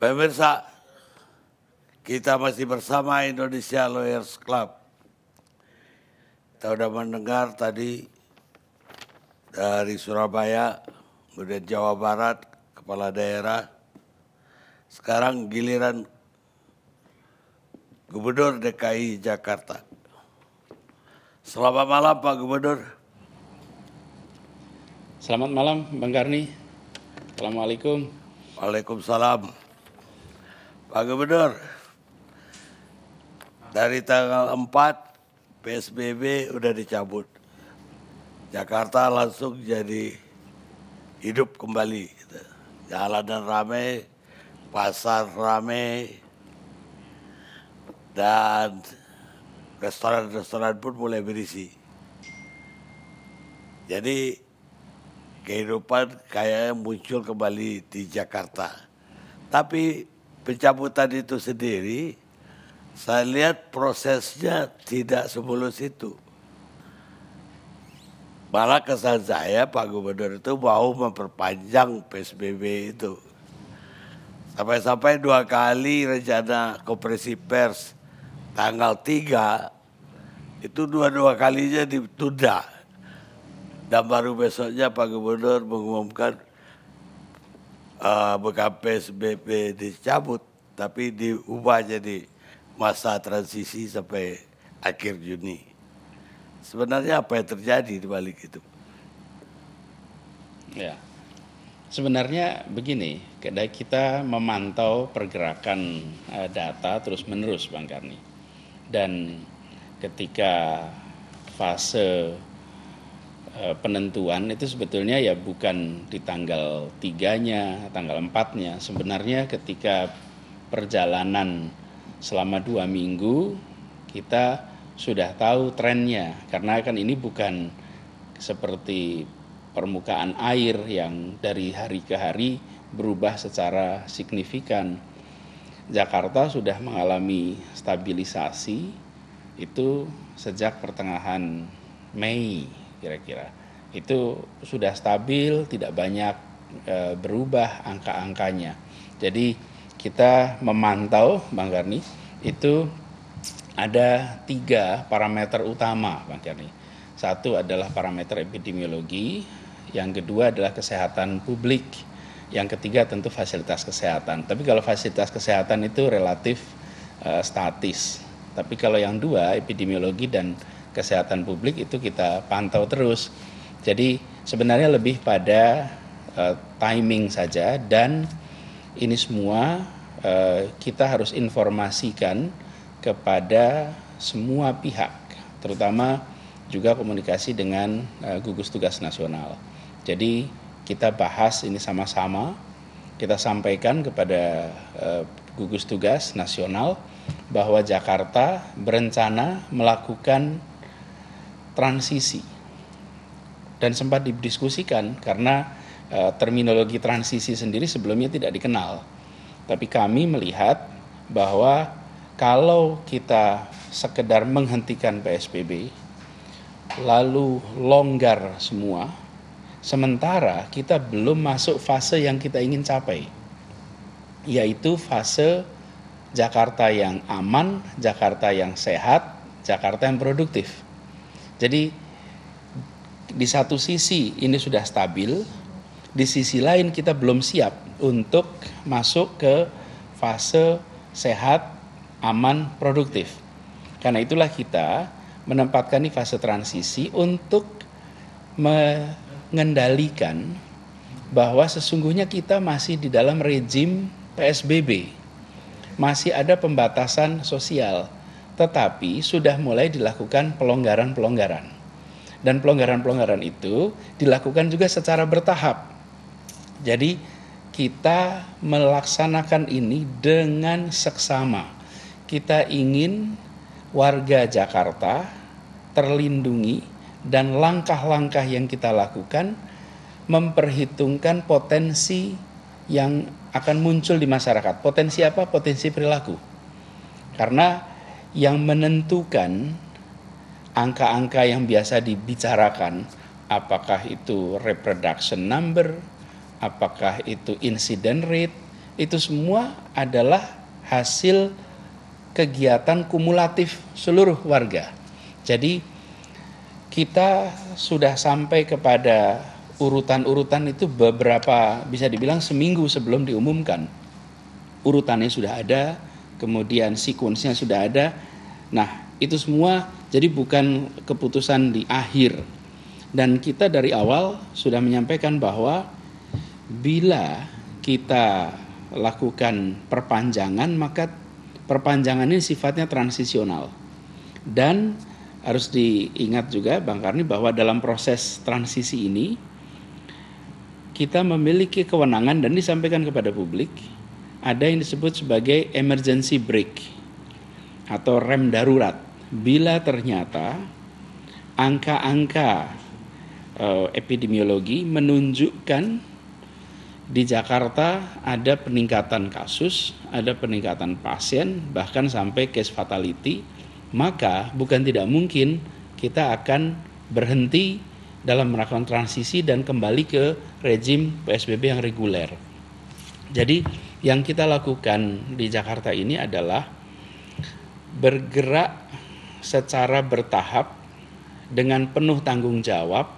Pemirsa, kita masih bersama Indonesia Lawyers Club. Kita sudah mendengar tadi dari Surabaya, kemudian Jawa Barat, kepala daerah. Sekarang giliran Gubernur DKI Jakarta. Selamat malam Pak Gubernur. Selamat malam Bang Karni. Assalamualaikum. Waalaikumsalam. Pak Gubernur, dari tanggal 4 PSBB udah dicabut. Jakarta langsung jadi hidup kembali. Gitu. Jalanan ramai, pasar ramai, dan restoran-restoran pun mulai berisi. Jadi kehidupan kayaknya muncul kembali di Jakarta. Tapi pencabutan itu sendiri, saya lihat prosesnya tidak semulus itu. Malah kesan saya Pak Gubernur itu mau memperpanjang PSBB itu. Sampai-sampai dua kali rencana kompresi pers tanggal 3 itu dua-dua kalinya ditunda. Dan baru besoknya Pak Gubernur mengumumkan uh, eh, BKP SBP dicabut, tapi diubah jadi masa transisi sampai akhir Juni. Sebenarnya apa yang terjadi di balik itu? Ya, sebenarnya begini, kedai kita memantau pergerakan eh, data terus-menerus, Bang Karni. Dan ketika fase Eh, penentuan itu sebetulnya ya bukan di tanggal tiganya, tanggal empatnya. Sebenarnya ketika perjalanan selama dua minggu kita sudah tahu trennya karena kan ini bukan seperti permukaan air yang dari hari ke hari berubah secara signifikan. Jakarta sudah mengalami stabilisasi itu sejak pertengahan Mei kira-kira itu sudah stabil tidak banyak e, berubah angka-angkanya jadi kita memantau Bang Garni itu ada tiga parameter utama Bang Garni satu adalah parameter epidemiologi yang kedua adalah kesehatan publik yang ketiga tentu fasilitas kesehatan tapi kalau fasilitas kesehatan itu relatif e, statis tapi kalau yang dua epidemiologi dan kesehatan publik itu kita pantau terus. Jadi sebenarnya lebih pada uh, timing saja dan ini semua uh, kita harus informasikan kepada semua pihak, terutama juga komunikasi dengan uh, gugus tugas nasional. Jadi kita bahas ini sama-sama, kita sampaikan kepada uh, gugus tugas nasional bahwa Jakarta berencana melakukan transisi dan sempat didiskusikan karena e, terminologi transisi sendiri sebelumnya tidak dikenal. Tapi kami melihat bahwa kalau kita sekedar menghentikan PSBB lalu longgar semua sementara kita belum masuk fase yang kita ingin capai yaitu fase Jakarta yang aman, Jakarta yang sehat, Jakarta yang produktif. Jadi di satu sisi ini sudah stabil, di sisi lain kita belum siap untuk masuk ke fase sehat, aman, produktif. Karena itulah kita menempatkan di fase transisi untuk mengendalikan bahwa sesungguhnya kita masih di dalam rejim PSBB. Masih ada pembatasan sosial tetapi sudah mulai dilakukan pelonggaran-pelonggaran. Dan pelonggaran-pelonggaran itu dilakukan juga secara bertahap. Jadi kita melaksanakan ini dengan seksama. Kita ingin warga Jakarta terlindungi dan langkah-langkah yang kita lakukan memperhitungkan potensi yang akan muncul di masyarakat. Potensi apa? Potensi perilaku. Karena yang menentukan angka-angka yang biasa dibicarakan, apakah itu reproduction number, apakah itu incident rate, itu semua adalah hasil kegiatan kumulatif seluruh warga. Jadi kita sudah sampai kepada urutan-urutan itu beberapa bisa dibilang seminggu sebelum diumumkan. Urutannya sudah ada, kemudian sequence-nya sudah ada. Nah, itu semua jadi bukan keputusan di akhir. Dan kita dari awal sudah menyampaikan bahwa bila kita lakukan perpanjangan maka perpanjangan ini sifatnya transisional. Dan harus diingat juga Bang Karni bahwa dalam proses transisi ini kita memiliki kewenangan dan disampaikan kepada publik ada yang disebut sebagai emergency brake atau rem darurat. Bila ternyata angka-angka eh, epidemiologi menunjukkan di Jakarta ada peningkatan kasus, ada peningkatan pasien, bahkan sampai case fatality, maka bukan tidak mungkin kita akan berhenti dalam melakukan transisi dan kembali ke rejim PSBB yang reguler. Jadi yang kita lakukan di Jakarta ini adalah bergerak secara bertahap dengan penuh tanggung jawab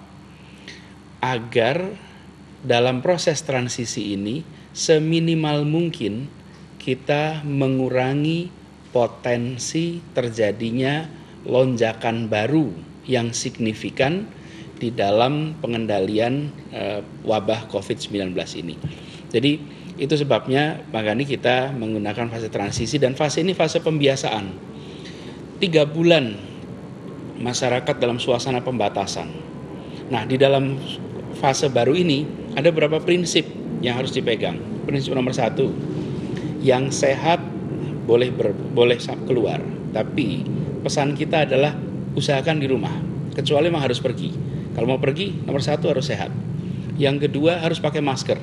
agar dalam proses transisi ini seminimal mungkin kita mengurangi potensi terjadinya lonjakan baru yang signifikan di dalam pengendalian eh, wabah COVID-19 ini. Jadi itu sebabnya makanya kita menggunakan fase transisi dan fase ini fase pembiasaan. Tiga bulan masyarakat dalam suasana pembatasan. Nah di dalam fase baru ini ada beberapa prinsip yang harus dipegang. Prinsip nomor satu, yang sehat boleh ber, boleh keluar, tapi pesan kita adalah usahakan di rumah, kecuali memang harus pergi. Kalau mau pergi, nomor satu harus sehat. Yang kedua harus pakai masker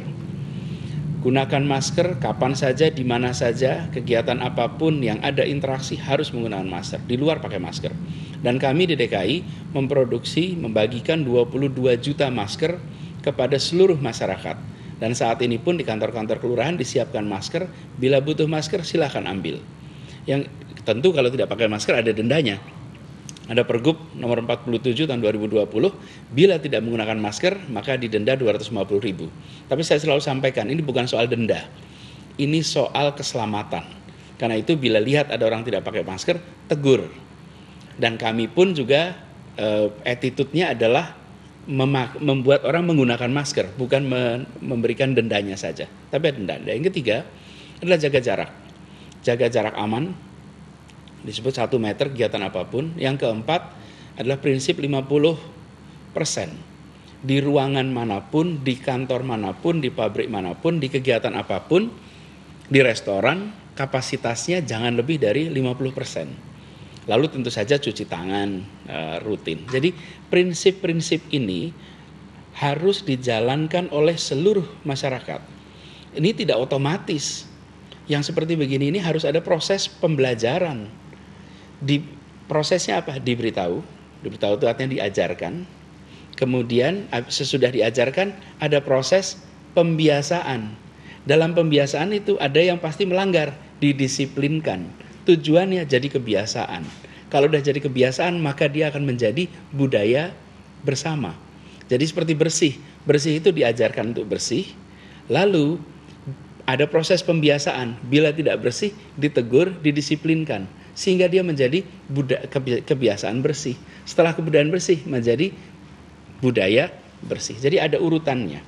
Gunakan masker kapan saja, di mana saja, kegiatan apapun yang ada interaksi harus menggunakan masker, di luar pakai masker. Dan kami di DKI memproduksi, membagikan 22 juta masker kepada seluruh masyarakat. Dan saat ini pun di kantor-kantor kelurahan disiapkan masker, bila butuh masker silahkan ambil. Yang tentu kalau tidak pakai masker ada dendanya, ada Pergub nomor 47 tahun 2020, bila tidak menggunakan masker maka didenda 250 ribu. Tapi saya selalu sampaikan, ini bukan soal denda, ini soal keselamatan. Karena itu bila lihat ada orang tidak pakai masker, tegur. Dan kami pun juga eh, attitude-nya adalah membuat orang menggunakan masker, bukan me memberikan dendanya saja. Tapi denda. yang ketiga adalah jaga jarak. Jaga jarak aman, disebut satu meter kegiatan apapun. Yang keempat adalah prinsip 50 persen di ruangan manapun, di kantor manapun, di pabrik manapun, di kegiatan apapun, di restoran kapasitasnya jangan lebih dari 50 persen. Lalu tentu saja cuci tangan e, rutin. Jadi prinsip-prinsip ini harus dijalankan oleh seluruh masyarakat. Ini tidak otomatis. Yang seperti begini ini harus ada proses pembelajaran di prosesnya apa diberitahu diberitahu itu artinya diajarkan kemudian sesudah diajarkan ada proses pembiasaan dalam pembiasaan itu ada yang pasti melanggar didisiplinkan tujuannya jadi kebiasaan kalau udah jadi kebiasaan maka dia akan menjadi budaya bersama jadi seperti bersih bersih itu diajarkan untuk bersih lalu ada proses pembiasaan bila tidak bersih ditegur didisiplinkan sehingga dia menjadi kebiasaan bersih. Setelah kebudayaan bersih menjadi budaya bersih. Jadi ada urutannya.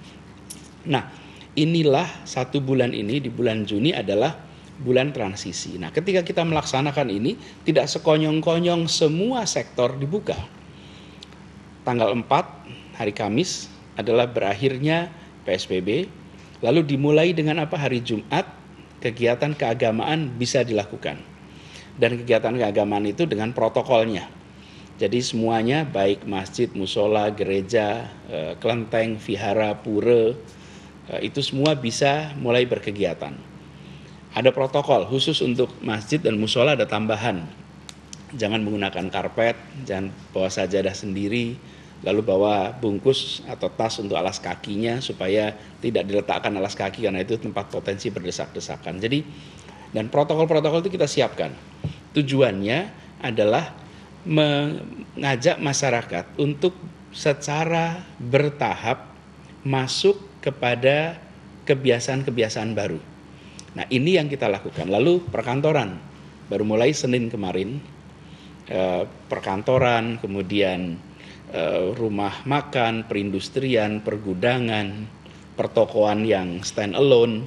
Nah, inilah satu bulan ini di bulan Juni adalah bulan transisi. Nah, ketika kita melaksanakan ini tidak sekonyong-konyong semua sektor dibuka. Tanggal 4 hari Kamis adalah berakhirnya PSBB, lalu dimulai dengan apa hari Jumat kegiatan keagamaan bisa dilakukan dan kegiatan keagamaan itu dengan protokolnya. Jadi semuanya baik masjid, musola, gereja, eh, kelenteng, vihara, pura eh, itu semua bisa mulai berkegiatan. Ada protokol khusus untuk masjid dan musola ada tambahan. Jangan menggunakan karpet, jangan bawa sajadah sendiri, lalu bawa bungkus atau tas untuk alas kakinya supaya tidak diletakkan alas kaki karena itu tempat potensi berdesak-desakan. Jadi dan protokol-protokol itu kita siapkan. Tujuannya adalah mengajak masyarakat untuk secara bertahap masuk kepada kebiasaan-kebiasaan baru. Nah, ini yang kita lakukan. Lalu perkantoran baru mulai Senin kemarin eh, perkantoran, kemudian eh, rumah makan, perindustrian, pergudangan, pertokoan yang stand alone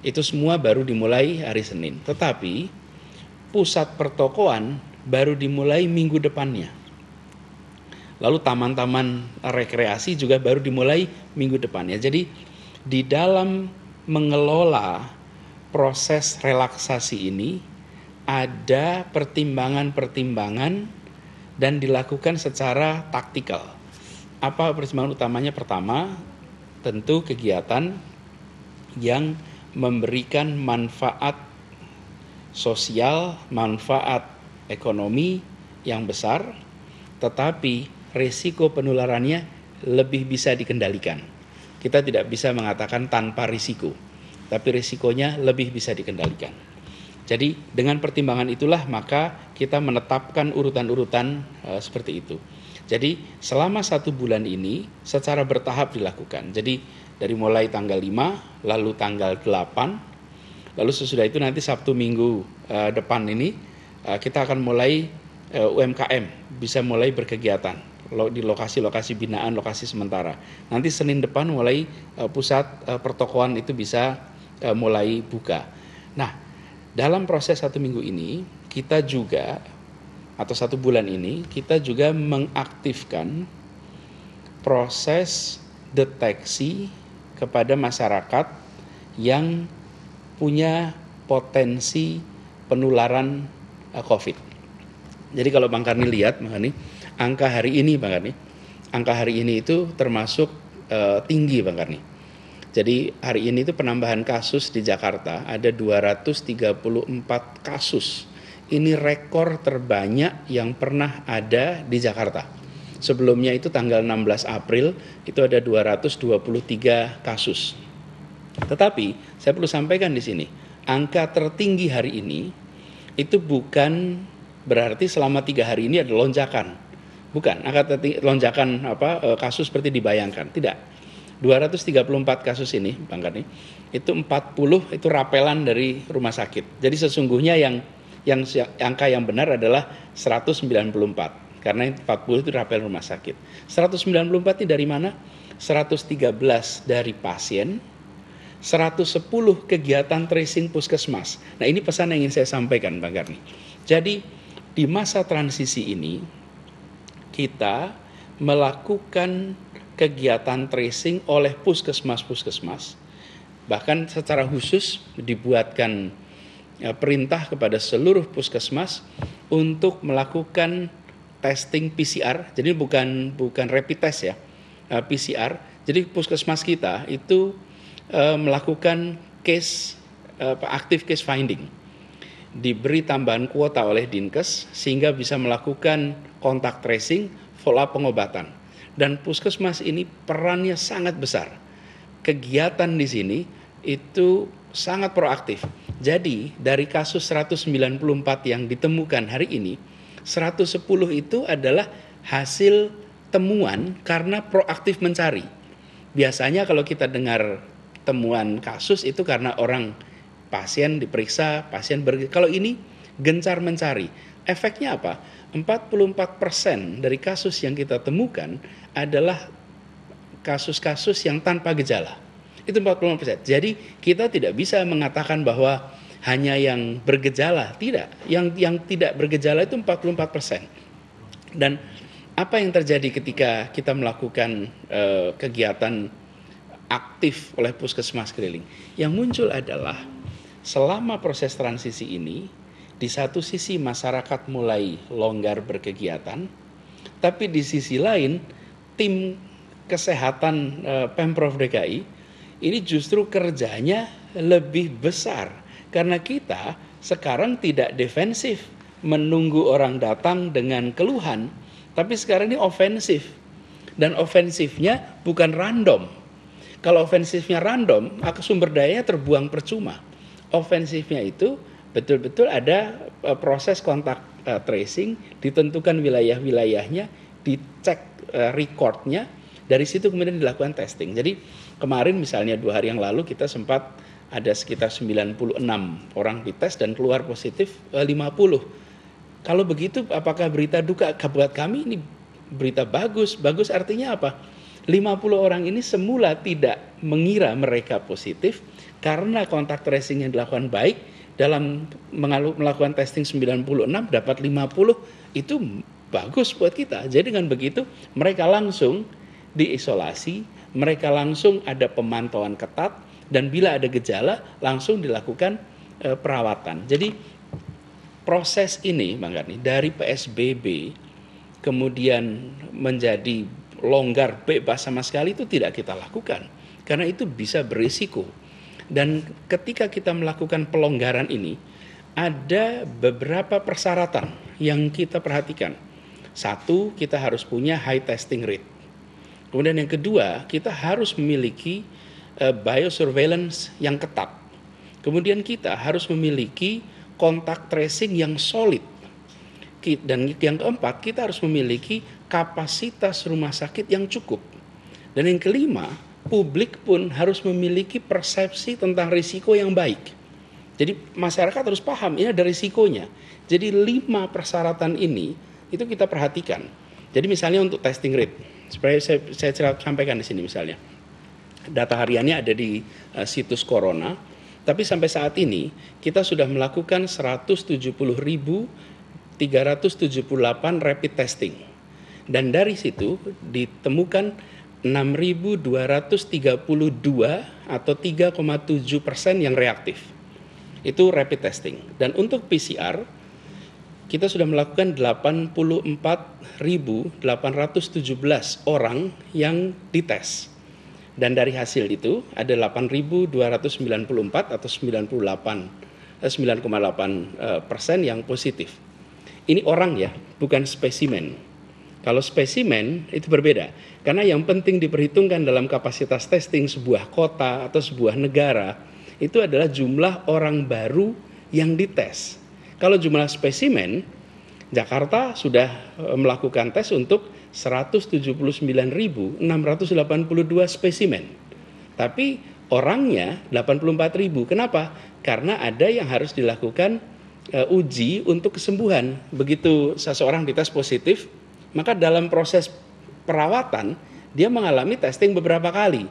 itu semua baru dimulai hari Senin. Tetapi pusat pertokoan baru dimulai minggu depannya. Lalu taman-taman rekreasi juga baru dimulai minggu depannya. Jadi di dalam mengelola proses relaksasi ini ada pertimbangan-pertimbangan dan dilakukan secara taktikal. Apa pertimbangan utamanya? Pertama, tentu kegiatan yang memberikan manfaat sosial, manfaat ekonomi yang besar, tetapi risiko penularannya lebih bisa dikendalikan. Kita tidak bisa mengatakan tanpa risiko, tapi risikonya lebih bisa dikendalikan. Jadi dengan pertimbangan itulah maka kita menetapkan urutan-urutan e, seperti itu. Jadi selama satu bulan ini secara bertahap dilakukan. Jadi dari mulai tanggal 5 lalu tanggal 8 lalu sesudah itu nanti Sabtu minggu uh, depan ini uh, kita akan mulai uh, eh, UMKM bisa mulai berkegiatan di lokasi-lokasi binaan, lokasi sementara. Nanti Senin depan mulai uh, pusat uh, pertokoan itu bisa uh, mulai buka. Nah, dalam proses satu minggu ini kita juga atau satu bulan ini kita juga mengaktifkan proses deteksi kepada masyarakat yang punya potensi penularan eh, COVID. Jadi kalau Bang Karni lihat, Bang Karni, angka hari ini, Bang Karni, angka hari ini itu termasuk e, tinggi, Bang Karni. Jadi hari ini itu penambahan kasus di Jakarta ada 234 kasus. Ini rekor terbanyak yang pernah ada di Jakarta Sebelumnya itu tanggal 16 April itu ada 223 kasus. Tetapi saya perlu sampaikan di sini, angka tertinggi hari ini itu bukan berarti selama tiga hari ini ada lonjakan. Bukan, angka tertinggi, lonjakan apa eh, kasus seperti dibayangkan. Tidak. 234 kasus ini, Bang Karni, itu 40 itu rapelan dari rumah sakit. Jadi sesungguhnya yang yang angka yang benar adalah 194. Karena 40 itu rapel rumah sakit. 194 ini dari mana? 113 dari pasien, 110 kegiatan tracing puskesmas. Nah ini pesan yang ingin saya sampaikan Bang Karni. Jadi di masa transisi ini kita melakukan kegiatan tracing oleh puskesmas-puskesmas. Bahkan secara khusus dibuatkan eh, perintah kepada seluruh puskesmas untuk melakukan testing PCR, jadi bukan bukan rapid test ya, eh, PCR. Jadi puskesmas kita itu uh, melakukan case uh, eh, active case finding, diberi tambahan kuota oleh dinkes sehingga bisa melakukan kontak tracing, follow up pengobatan. Dan puskesmas ini perannya sangat besar. Kegiatan di sini itu sangat proaktif. Jadi dari kasus 194 yang ditemukan hari ini, 110 itu adalah hasil temuan karena proaktif mencari. Biasanya kalau kita dengar temuan kasus itu karena orang pasien diperiksa, pasien ber kalau ini gencar mencari. Efeknya apa? 44% dari kasus yang kita temukan adalah kasus-kasus yang tanpa gejala. Itu persen. Jadi kita tidak bisa mengatakan bahwa hanya yang bergejala, tidak. Yang yang tidak bergejala itu 44 persen. Dan apa yang terjadi ketika kita melakukan uh, kegiatan aktif oleh puskesmas keliling? Yang muncul adalah selama proses transisi ini, di satu sisi masyarakat mulai longgar berkegiatan, tapi di sisi lain tim kesehatan uh, Pemprov DKI ini justru kerjanya lebih besar karena kita sekarang tidak defensif menunggu orang datang dengan keluhan, tapi sekarang ini ofensif. Dan ofensifnya bukan random. Kalau ofensifnya random, maka sumber daya terbuang percuma. Ofensifnya itu betul-betul ada e, proses kontak e, tracing, ditentukan wilayah-wilayahnya, dicek e, recordnya, dari situ kemudian dilakukan testing. Jadi kemarin misalnya dua hari yang lalu kita sempat ada sekitar 96 orang dites dan keluar positif 50. Eh, Kalau begitu apakah berita duka buat kami ini berita bagus? Bagus artinya apa? 50 orang ini semula tidak mengira mereka positif karena kontak tracing yang dilakukan baik dalam melakukan testing 96 dapat 50 itu bagus buat kita. Jadi dengan begitu mereka langsung diisolasi, mereka langsung ada pemantauan ketat, dan bila ada gejala langsung dilakukan e, perawatan. Jadi proses ini Bang Garni dari PSBB kemudian menjadi longgar bebas sama sekali itu tidak kita lakukan karena itu bisa berisiko. Dan ketika kita melakukan pelonggaran ini ada beberapa persyaratan yang kita perhatikan. Satu, kita harus punya high testing rate. Kemudian yang kedua, kita harus memiliki Eh, biosurveillance yang ketat. Kemudian kita harus memiliki kontak tracing yang solid. Dan yang keempat, kita harus memiliki kapasitas rumah sakit yang cukup. Dan yang kelima, publik pun harus memiliki persepsi tentang risiko yang baik. Jadi masyarakat harus paham ini ada risikonya. Jadi lima persyaratan ini itu kita perhatikan. Jadi misalnya untuk testing rate, supaya saya, saya sampaikan di sini misalnya data hariannya ada di uh, situs Corona. Tapi sampai saat ini kita sudah melakukan 170.378 rapid testing. Dan dari situ ditemukan 6.232 atau 3,7 persen yang reaktif. Itu rapid testing. Dan untuk PCR, kita sudah melakukan 84.817 orang yang dites dan dari hasil itu ada 8.294 atau 98 9,8 eh, eh, persen yang positif. Ini orang ya, bukan spesimen. Kalau spesimen itu berbeda, karena yang penting diperhitungkan dalam kapasitas testing sebuah kota atau sebuah negara itu adalah jumlah orang baru yang dites. Kalau jumlah spesimen, Jakarta sudah eh, melakukan tes untuk 179.682 spesimen. Tapi orangnya 84.000. Kenapa? Karena ada yang harus dilakukan uh, uji untuk kesembuhan. Begitu seseorang dites positif, maka dalam proses perawatan dia mengalami testing beberapa kali.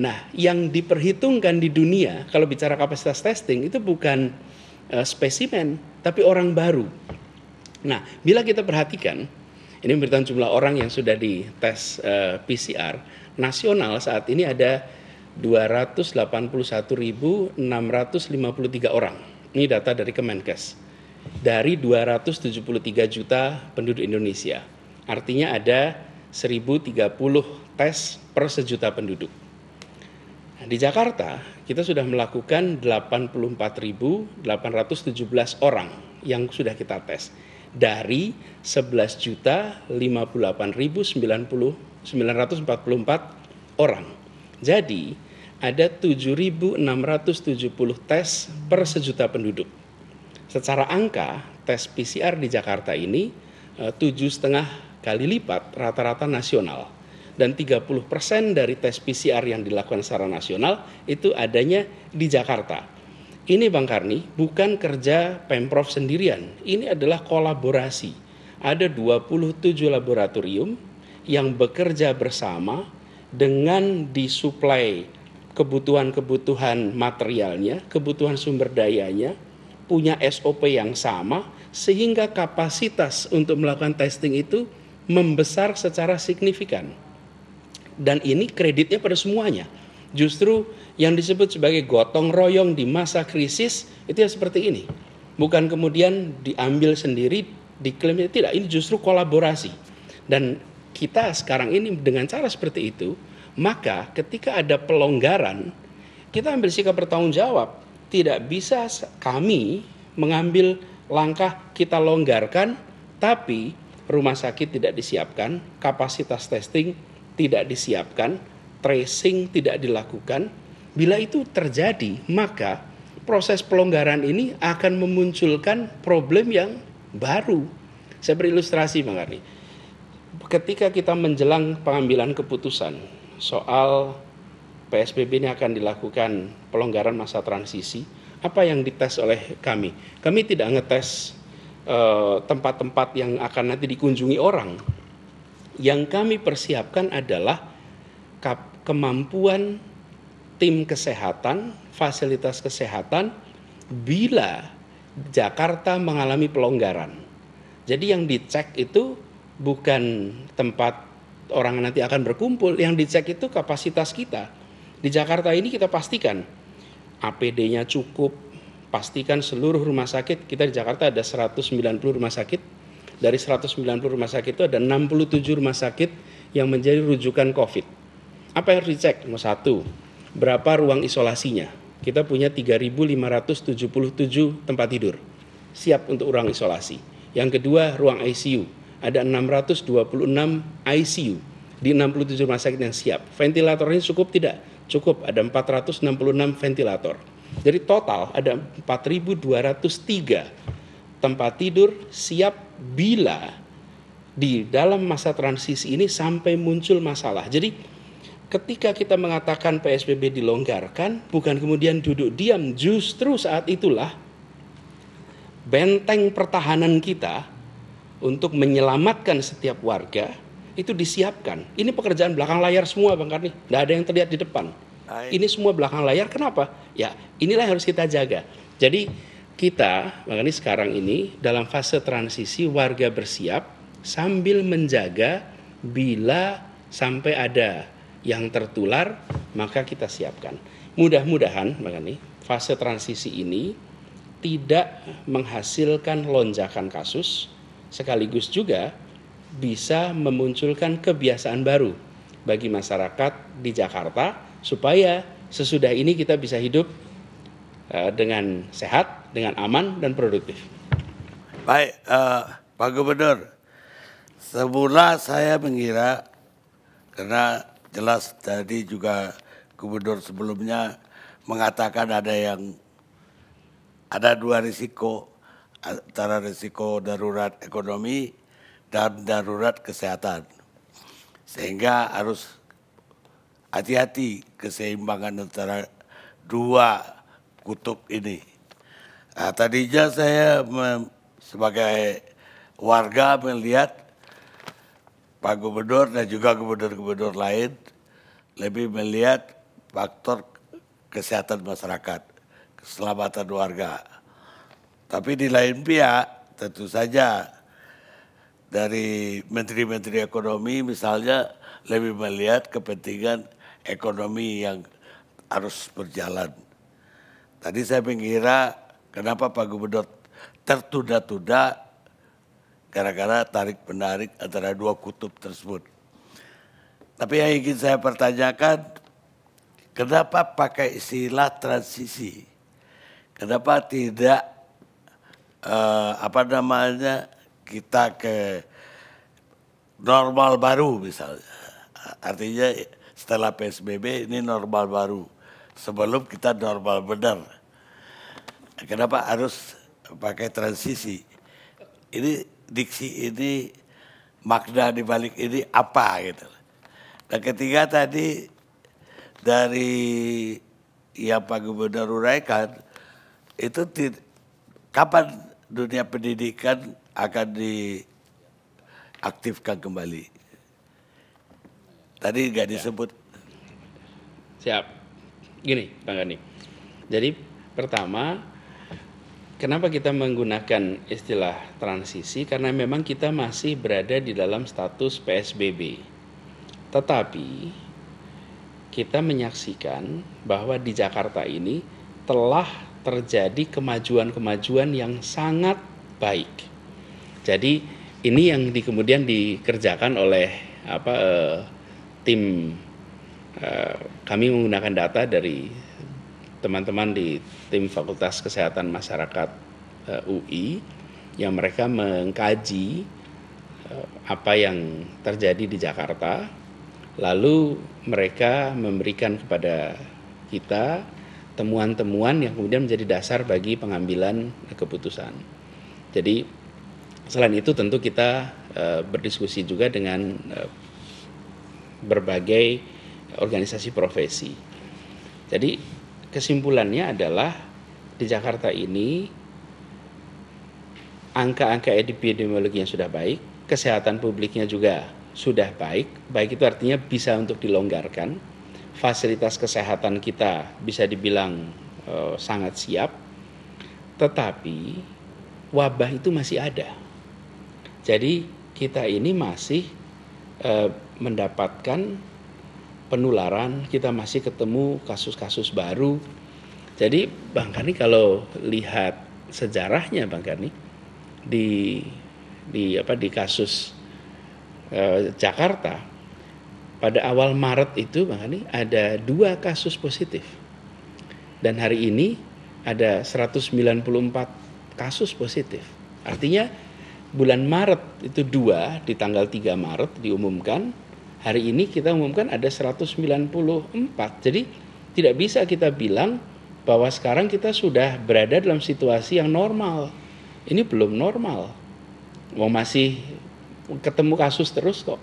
Nah, yang diperhitungkan di dunia kalau bicara kapasitas testing itu bukan uh, spesimen, tapi orang baru. Nah, bila kita perhatikan ini memberikan jumlah orang yang sudah dites uh, eh, PCR. Nasional saat ini ada 281.653 orang. Ini data dari Kemenkes. Dari 273 juta penduduk Indonesia. Artinya ada 1030 tes per sejuta penduduk. Nah, di Jakarta kita sudah melakukan 84.817 orang yang sudah kita tes dari 11.058.944 orang. Jadi ada 7.670 tes per sejuta penduduk. Secara angka, tes PCR di Jakarta ini eh, tujuh setengah kali lipat rata-rata nasional dan 30 persen dari tes PCR yang dilakukan secara nasional itu adanya di Jakarta. Ini Bang Karni bukan kerja Pemprov sendirian, ini adalah kolaborasi. Ada 27 laboratorium yang bekerja bersama dengan disuplai kebutuhan-kebutuhan materialnya, kebutuhan sumber dayanya, punya SOP yang sama sehingga kapasitas untuk melakukan testing itu membesar secara signifikan. Dan ini kreditnya pada semuanya Justru yang disebut sebagai gotong royong di masa krisis itu ya seperti ini. Bukan kemudian diambil sendiri, diklaimnya tidak. Ini justru kolaborasi. Dan kita sekarang ini dengan cara seperti itu, maka ketika ada pelonggaran, kita ambil sikap bertanggung jawab. Tidak bisa kami mengambil langkah kita longgarkan, tapi rumah sakit tidak disiapkan, kapasitas testing tidak disiapkan, tracing tidak dilakukan, bila itu terjadi, maka proses pelonggaran ini akan memunculkan problem yang baru. Saya berilustrasi Bang Arni. Ketika kita menjelang pengambilan keputusan soal PSBB ini akan dilakukan pelonggaran masa transisi, apa yang dites oleh kami? Kami tidak ngetes eh, tempat-tempat uh, tempat -tempat yang akan nanti dikunjungi orang. Yang kami persiapkan adalah kemampuan tim kesehatan, fasilitas kesehatan bila Jakarta mengalami pelonggaran. Jadi yang dicek itu bukan tempat orang nanti akan berkumpul, yang dicek itu kapasitas kita. Di Jakarta ini kita pastikan APD-nya cukup, pastikan seluruh rumah sakit, kita di Jakarta ada 190 rumah sakit, dari 190 rumah sakit itu ada 67 rumah sakit yang menjadi rujukan COVID apa yang harus dicek? Nomor satu, berapa ruang isolasinya? Kita punya 3.577 tempat tidur siap untuk ruang isolasi. Yang kedua, ruang ICU. Ada 626 ICU di 67 rumah sakit yang siap. Ventilatornya cukup tidak? Cukup, ada 466 ventilator. Jadi total ada 4.203 tempat tidur siap bila di dalam masa transisi ini sampai muncul masalah. Jadi ketika kita mengatakan PSBB dilonggarkan, bukan kemudian duduk diam, justru saat itulah benteng pertahanan kita untuk menyelamatkan setiap warga itu disiapkan. Ini pekerjaan belakang layar semua Bang Karni, tidak ada yang terlihat di depan. Ini semua belakang layar, kenapa? Ya, inilah yang harus kita jaga. Jadi kita, Bang Karni sekarang ini dalam fase transisi warga bersiap sambil menjaga bila sampai ada yang tertular, maka kita siapkan. Mudah-mudahan, makanya fase transisi ini tidak menghasilkan lonjakan kasus, sekaligus juga bisa memunculkan kebiasaan baru bagi masyarakat di Jakarta supaya sesudah ini kita bisa hidup eh, dengan sehat, dengan aman dan produktif. Baik, uh, Pak Gubernur, semula saya mengira karena jelas tadi juga gubernur sebelumnya mengatakan ada yang ada dua risiko antara risiko darurat ekonomi dan darurat kesehatan. Sehingga harus hati-hati keseimbangan antara dua kutub ini. Nah, tadinya saya sebagai warga melihat Pak Gubernur dan juga gubernur-gubernur lain lebih melihat faktor kesehatan masyarakat, keselamatan warga. Tapi di lain pihak tentu saja dari menteri-menteri ekonomi misalnya lebih melihat kepentingan ekonomi yang harus berjalan. Tadi saya mengira kenapa Pak Gubernur tertunda-tunda gara-gara tarik menarik antara dua kutub tersebut. Tapi yang ingin saya pertanyakan, kenapa pakai istilah transisi? Kenapa tidak eh, apa namanya kita ke normal baru misalnya? Artinya setelah PSBB ini normal baru. Sebelum kita normal benar. Kenapa harus pakai transisi? Ini diksi ini, makna di balik ini apa gitu. Dan ketiga tadi dari yang Pak Gubernur uraikan, itu di, kapan dunia pendidikan akan diaktifkan kembali? Tadi nggak ya. disebut. Siap. Gini, Bang Gani. Jadi pertama Kenapa kita menggunakan istilah transisi? Karena memang kita masih berada di dalam status PSBB. Tetapi kita menyaksikan bahwa di Jakarta ini telah terjadi kemajuan-kemajuan yang sangat baik. Jadi ini yang di, kemudian dikerjakan oleh apa eh, tim eh, kami menggunakan data dari teman-teman di tim Fakultas Kesehatan Masyarakat eh, UI yang mereka mengkaji eh, apa yang terjadi di Jakarta lalu mereka memberikan kepada kita temuan-temuan yang kemudian menjadi dasar bagi pengambilan keputusan. Jadi selain itu tentu kita eh, berdiskusi juga dengan berbagai organisasi profesi. Jadi kesimpulannya adalah di Jakarta ini angka-angka epidemiologi yang sudah baik, kesehatan publiknya juga sudah baik. Baik itu artinya bisa untuk dilonggarkan. Fasilitas kesehatan kita bisa dibilang e, sangat siap. Tetapi wabah itu masih ada. Jadi kita ini masih e, mendapatkan penularan, kita masih ketemu kasus-kasus baru. Jadi Bang Karni kalau lihat sejarahnya Bang Karni di di apa di kasus eh, Jakarta pada awal Maret itu Bang Karni ada dua kasus positif. Dan hari ini ada 194 kasus positif. Artinya bulan Maret itu dua di tanggal 3 Maret diumumkan Hari ini kita umumkan ada 194. Jadi tidak bisa kita bilang bahwa sekarang kita sudah berada dalam situasi yang normal. Ini belum normal. Mau masih ketemu kasus terus kok.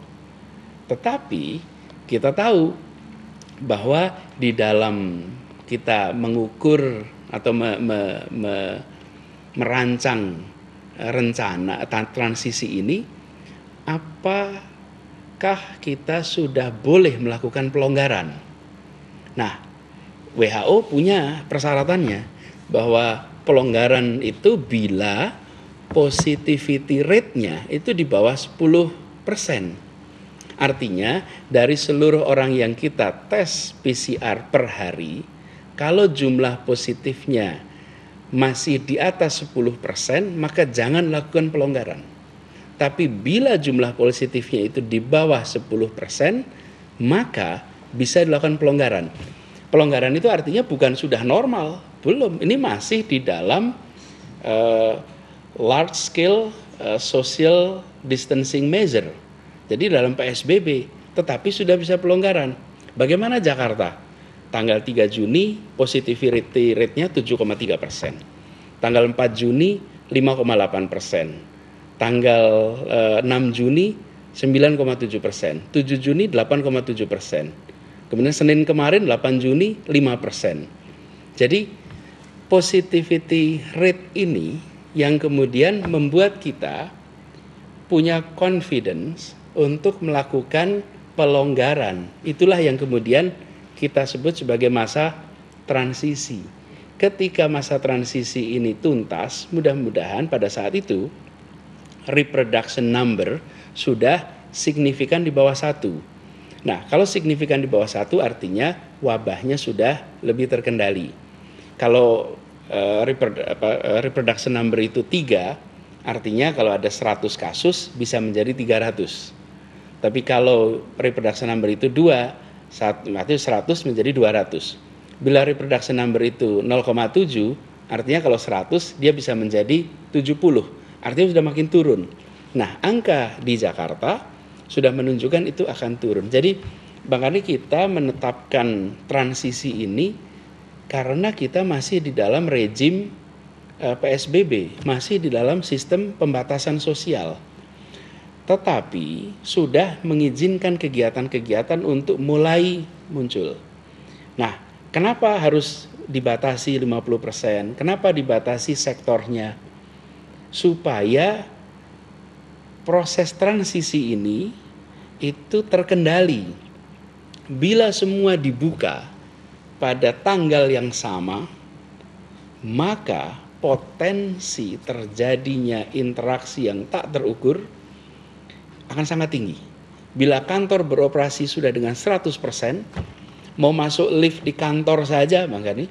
Tetapi kita tahu bahwa di dalam kita mengukur atau me, me, me, merancang rencana transisi ini apa apakah kita sudah boleh melakukan pelonggaran? Nah, WHO punya persyaratannya bahwa pelonggaran itu bila positivity rate-nya itu di bawah 10 persen. Artinya dari seluruh orang yang kita tes PCR per hari, kalau jumlah positifnya masih di atas 10 persen, maka jangan lakukan pelonggaran. Tapi bila jumlah positifnya itu di bawah 10%, maka bisa dilakukan pelonggaran. Pelonggaran itu artinya bukan sudah normal, belum. Ini masih di dalam uh, large scale uh, social distancing measure. Jadi dalam PSBB, tetapi sudah bisa pelonggaran. Bagaimana Jakarta? Tanggal 3 Juni positivity rate-nya 7,3 persen. Tanggal 4 Juni 5,8 persen tanggal uh, eh, 6 Juni 9,7 persen, 7 Juni 8,7 persen, kemudian Senin kemarin 8 Juni 5 persen. Jadi positivity rate ini yang kemudian membuat kita punya confidence untuk melakukan pelonggaran. Itulah yang kemudian kita sebut sebagai masa transisi. Ketika masa transisi ini tuntas, mudah-mudahan pada saat itu reproduction number sudah signifikan di bawah satu. Nah, kalau signifikan di bawah satu artinya wabahnya sudah lebih terkendali. Kalau uh, reprodu, apa, uh, reproduction number itu tiga, artinya kalau ada 100 kasus bisa menjadi 300. Tapi kalau reproduction number itu dua, berarti 100 menjadi 200. Bila reproduction number itu 0,7, artinya kalau 100 dia bisa menjadi 70 Artinya sudah makin turun. Nah, angka di Jakarta sudah menunjukkan itu akan turun. Jadi, makanya kita menetapkan transisi ini karena kita masih di dalam rejim eh, PSBB, masih di dalam sistem pembatasan sosial. Tetapi sudah mengizinkan kegiatan-kegiatan untuk mulai muncul. Nah, kenapa harus dibatasi 50%? Kenapa dibatasi sektornya? supaya proses transisi ini itu terkendali. Bila semua dibuka pada tanggal yang sama, maka potensi terjadinya interaksi yang tak terukur akan sangat tinggi. Bila kantor beroperasi sudah dengan 100%, mau masuk lift di kantor saja, Bang Gani,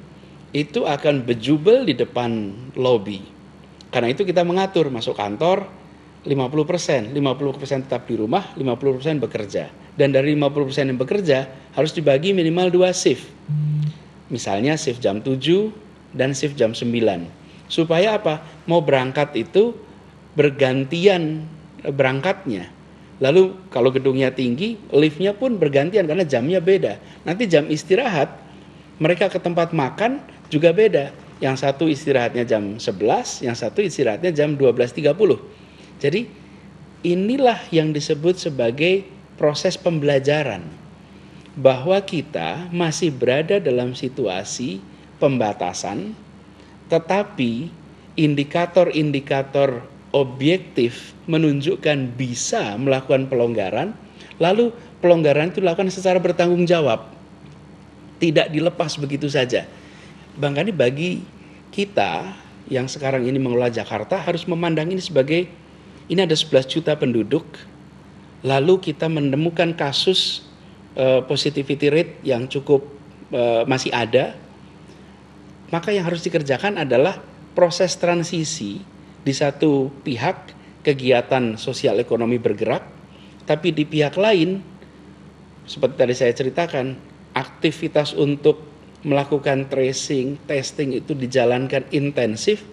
itu akan bejubel di depan lobby karena itu kita mengatur masuk kantor 50%, 50% tetap di rumah, 50% bekerja. Dan dari 50% yang bekerja harus dibagi minimal dua shift. Misalnya shift jam 7 dan shift jam 9. Supaya apa? Mau berangkat itu bergantian eh, berangkatnya. Lalu kalau gedungnya tinggi, liftnya pun bergantian karena jamnya beda. Nanti jam istirahat, mereka ke tempat makan juga beda yang satu istirahatnya jam 11, yang satu istirahatnya jam 12.30. Jadi inilah yang disebut sebagai proses pembelajaran bahwa kita masih berada dalam situasi pembatasan tetapi indikator-indikator objektif menunjukkan bisa melakukan pelonggaran lalu pelonggaran itu dilakukan secara bertanggung jawab tidak dilepas begitu saja Bang Gani bagi kita yang sekarang ini mengelola Jakarta harus memandang ini sebagai ini ada 11 juta penduduk lalu kita menemukan kasus uh, positivity rate yang cukup uh, masih ada maka yang harus dikerjakan adalah proses transisi di satu pihak kegiatan sosial ekonomi bergerak tapi di pihak lain seperti tadi saya ceritakan aktivitas untuk melakukan tracing, testing itu dijalankan intensif,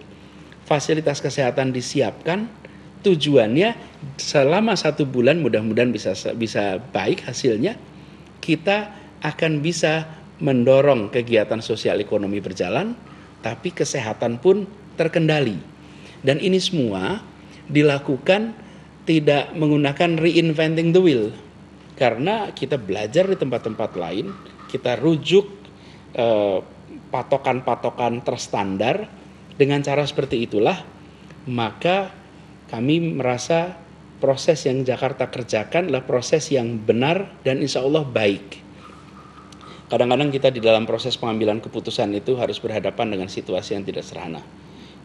fasilitas kesehatan disiapkan, tujuannya selama satu bulan mudah-mudahan bisa bisa baik hasilnya, kita akan bisa mendorong kegiatan sosial ekonomi berjalan, tapi kesehatan pun terkendali. Dan ini semua dilakukan tidak menggunakan reinventing the wheel, karena kita belajar di tempat-tempat lain, kita rujuk Eh, patokan-patokan terstandar dengan cara seperti itulah maka kami merasa proses yang Jakarta kerjakan adalah proses yang benar dan insya Allah baik. Kadang-kadang kita di dalam proses pengambilan keputusan itu harus berhadapan dengan situasi yang tidak serhana.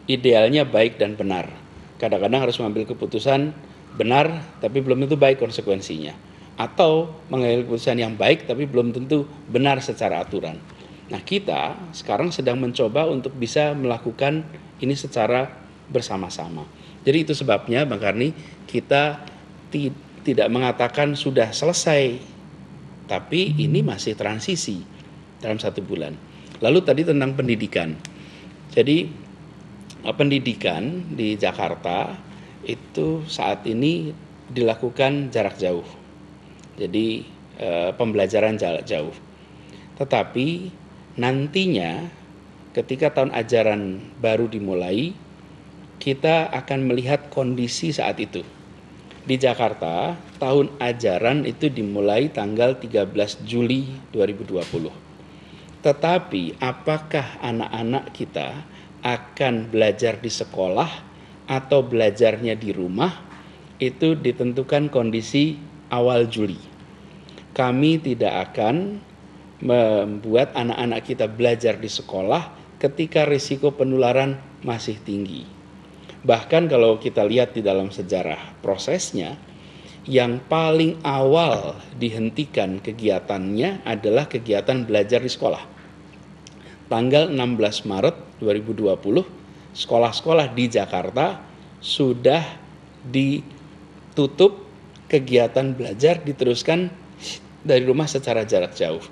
Idealnya baik dan benar. Kadang-kadang harus mengambil keputusan benar tapi belum tentu baik konsekuensinya. Atau mengambil keputusan yang baik tapi belum tentu benar secara aturan. Nah kita sekarang sedang mencoba untuk bisa melakukan ini secara bersama-sama. Jadi itu sebabnya Bang Karni kita ti tidak mengatakan sudah selesai, tapi ini masih transisi dalam satu bulan. Lalu tadi tentang pendidikan. Jadi eh, pendidikan di Jakarta itu saat ini dilakukan jarak jauh. Jadi eh, pembelajaran jarak jauh. Tetapi nantinya ketika tahun ajaran baru dimulai, kita akan melihat kondisi saat itu. Di Jakarta, tahun ajaran itu dimulai tanggal 13 Juli 2020. Tetapi apakah anak-anak kita akan belajar di sekolah atau belajarnya di rumah itu ditentukan kondisi awal Juli. Kami tidak akan membuat anak-anak kita belajar di sekolah ketika risiko penularan masih tinggi. Bahkan kalau kita lihat di dalam sejarah prosesnya, yang paling awal dihentikan kegiatannya adalah kegiatan belajar di sekolah. Tanggal 16 Maret 2020, sekolah-sekolah di Jakarta sudah ditutup kegiatan belajar diteruskan dari rumah secara jarak jauh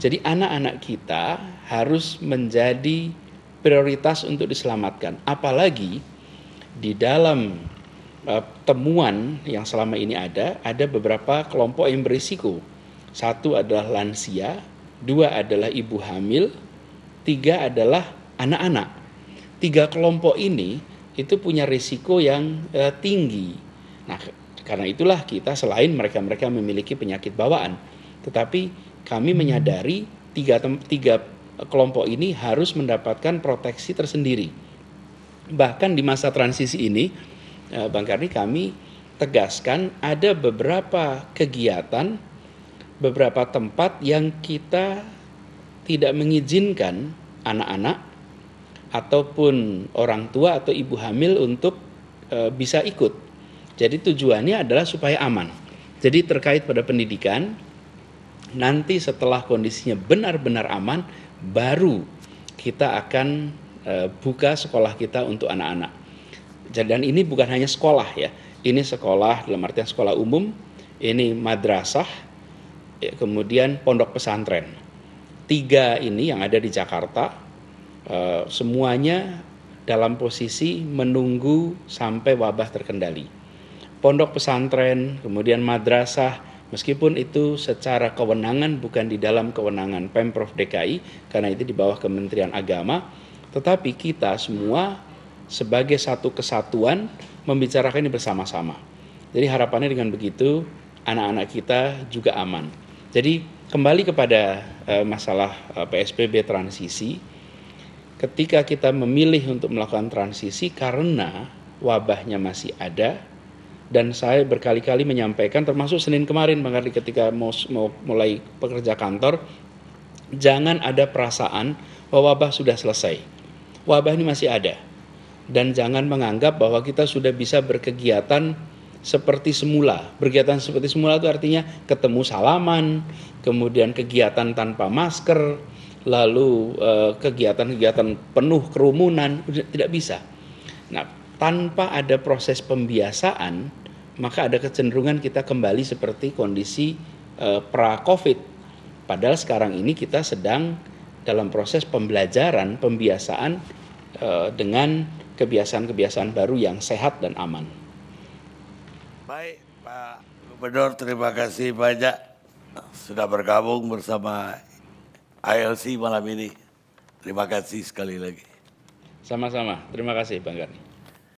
jadi anak-anak kita harus menjadi prioritas untuk diselamatkan. Apalagi di dalam uh, temuan yang selama ini ada, ada beberapa kelompok yang berisiko. Satu adalah lansia, dua adalah ibu hamil, tiga adalah anak-anak. Tiga kelompok ini itu punya risiko yang uh, tinggi. Nah, karena itulah kita selain mereka-mereka memiliki penyakit bawaan, tetapi kami menyadari tiga, tiga eh, kelompok ini harus mendapatkan proteksi tersendiri. Bahkan di masa transisi ini, eh, Bang Karni kami tegaskan ada beberapa kegiatan, beberapa tempat yang kita tidak mengizinkan anak-anak ataupun orang tua atau ibu hamil untuk eh, bisa ikut. Jadi tujuannya adalah supaya aman. Jadi terkait pada pendidikan, nanti setelah kondisinya benar-benar aman, baru kita akan e, buka sekolah kita untuk anak-anak. Dan ini bukan hanya sekolah ya, ini sekolah dalam artian sekolah umum, ini madrasah, e, kemudian pondok pesantren. Tiga ini yang ada di Jakarta, e, semuanya dalam posisi menunggu sampai wabah terkendali. Pondok pesantren, kemudian madrasah, Meskipun itu secara kewenangan bukan di dalam kewenangan Pemprov DKI karena itu di bawah Kementerian Agama, tetapi kita semua sebagai satu kesatuan membicarakan ini bersama-sama. Jadi harapannya dengan begitu anak-anak kita juga aman. Jadi kembali kepada uh, masalah uh, eh, PSBB transisi, ketika kita memilih untuk melakukan transisi karena wabahnya masih ada, dan saya berkali-kali menyampaikan termasuk Senin kemarin Bang Ardi ketika mau, mau mulai pekerja kantor jangan ada perasaan bahwa wabah sudah selesai. Wabah ini masih ada. Dan jangan menganggap bahwa kita sudah bisa berkegiatan seperti semula. Berkegiatan seperti semula itu artinya ketemu salaman, kemudian kegiatan tanpa masker, lalu eh, kegiatan-kegiatan penuh kerumunan, tidak bisa. Nah, tanpa ada proses pembiasaan, maka ada kecenderungan kita kembali seperti kondisi uh, pra-COVID. Padahal sekarang ini kita sedang dalam proses pembelajaran, pembiasaan uh, dengan kebiasaan-kebiasaan baru yang sehat dan aman. Baik, Pak Gubernur, terima kasih banyak sudah bergabung bersama ILC malam ini. Terima kasih sekali lagi. Sama-sama. Terima kasih Bang Gani.